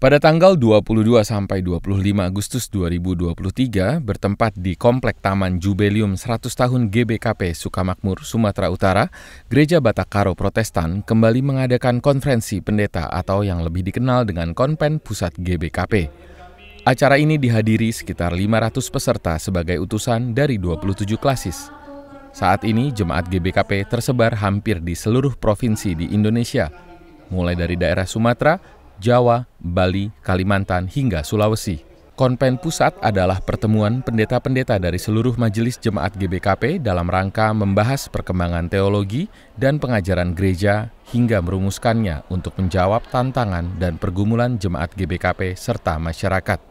Pada tanggal 22 sampai 25 Agustus 2023 bertempat di Komplek Taman Jubelium 100 Tahun GBKP Sukamakmur, Sumatera Utara, Gereja Batakaro Protestan kembali mengadakan konferensi pendeta atau yang lebih dikenal dengan Konven Pusat GBKP. Acara ini dihadiri sekitar 500 peserta sebagai utusan dari 27 klasis. Saat ini jemaat GBKP tersebar hampir di seluruh provinsi di Indonesia, mulai dari daerah Sumatera Jawa, Bali, Kalimantan, hingga Sulawesi. Konven pusat adalah pertemuan pendeta-pendeta dari seluruh majelis jemaat GBKP dalam rangka membahas perkembangan teologi dan pengajaran gereja hingga merumuskannya untuk menjawab tantangan dan pergumulan jemaat GBKP serta masyarakat.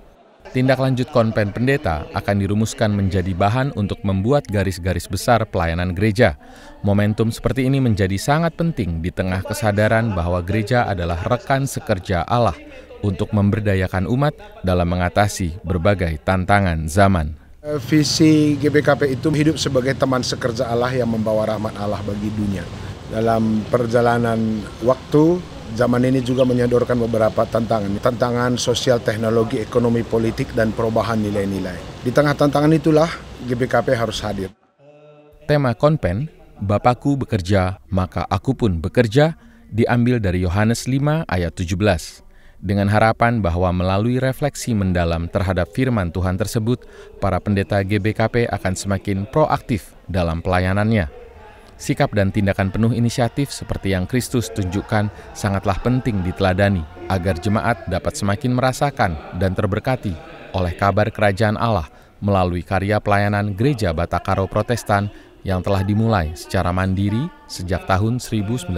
Tindak lanjut konven pendeta akan dirumuskan menjadi bahan untuk membuat garis-garis besar pelayanan gereja. Momentum seperti ini menjadi sangat penting di tengah kesadaran bahwa gereja adalah rekan sekerja Allah untuk memberdayakan umat dalam mengatasi berbagai tantangan zaman. Eh, visi GBKP itu hidup sebagai teman sekerja Allah yang membawa rahmat Allah bagi dunia. Dalam perjalanan waktu, zaman ini juga menyodorkan beberapa tantangan. Tantangan sosial, teknologi, ekonomi, politik, dan perubahan nilai-nilai. Di tengah tantangan itulah GBKP harus hadir. Tema konpen, Bapakku bekerja, maka aku pun bekerja, diambil dari Yohanes 5 ayat 17. Dengan harapan bahwa melalui refleksi mendalam terhadap firman Tuhan tersebut, para pendeta GBKP akan semakin proaktif dalam pelayanannya. Sikap dan tindakan penuh inisiatif seperti yang Kristus tunjukkan sangatlah penting diteladani agar jemaat dapat semakin merasakan dan terberkati oleh kabar kerajaan Allah melalui karya pelayanan Gereja Batakaro Protestan yang telah dimulai secara mandiri sejak tahun 1941.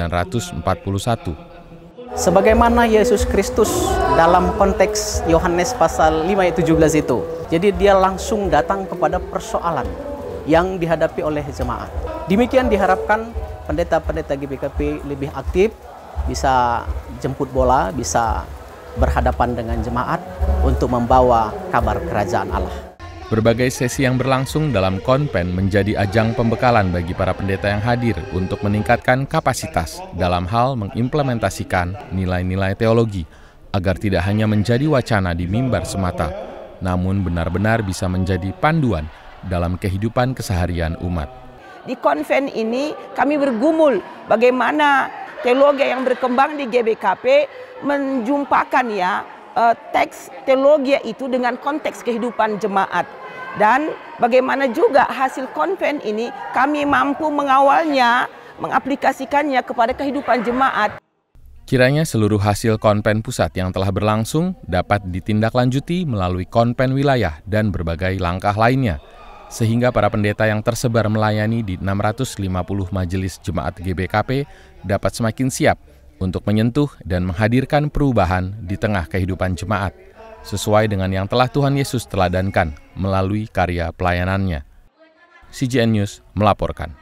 Sebagaimana Yesus Kristus dalam konteks Yohanes pasal 5 ayat 17 itu. Jadi dia langsung datang kepada persoalan yang dihadapi oleh jemaat. Demikian diharapkan pendeta-pendeta GBKP lebih aktif, bisa jemput bola, bisa berhadapan dengan jemaat untuk membawa kabar kerajaan Allah. Berbagai sesi yang berlangsung dalam konven menjadi ajang pembekalan bagi para pendeta yang hadir untuk meningkatkan kapasitas dalam hal mengimplementasikan nilai-nilai teologi agar tidak hanya menjadi wacana di mimbar semata, namun benar-benar bisa menjadi panduan dalam kehidupan keseharian umat. Di konven ini kami bergumul bagaimana teologi yang berkembang di GBKP menjumpakan ya eh, teks teologi itu dengan konteks kehidupan jemaat dan bagaimana juga hasil konven ini kami mampu mengawalnya, mengaplikasikannya kepada kehidupan jemaat. Kiranya seluruh hasil konven pusat yang telah berlangsung dapat ditindaklanjuti melalui konven wilayah dan berbagai langkah lainnya sehingga para pendeta yang tersebar melayani di 650 majelis jemaat GBKP dapat semakin siap untuk menyentuh dan menghadirkan perubahan di tengah kehidupan jemaat sesuai dengan yang telah Tuhan Yesus teladankan melalui karya pelayanannya. CGN News melaporkan.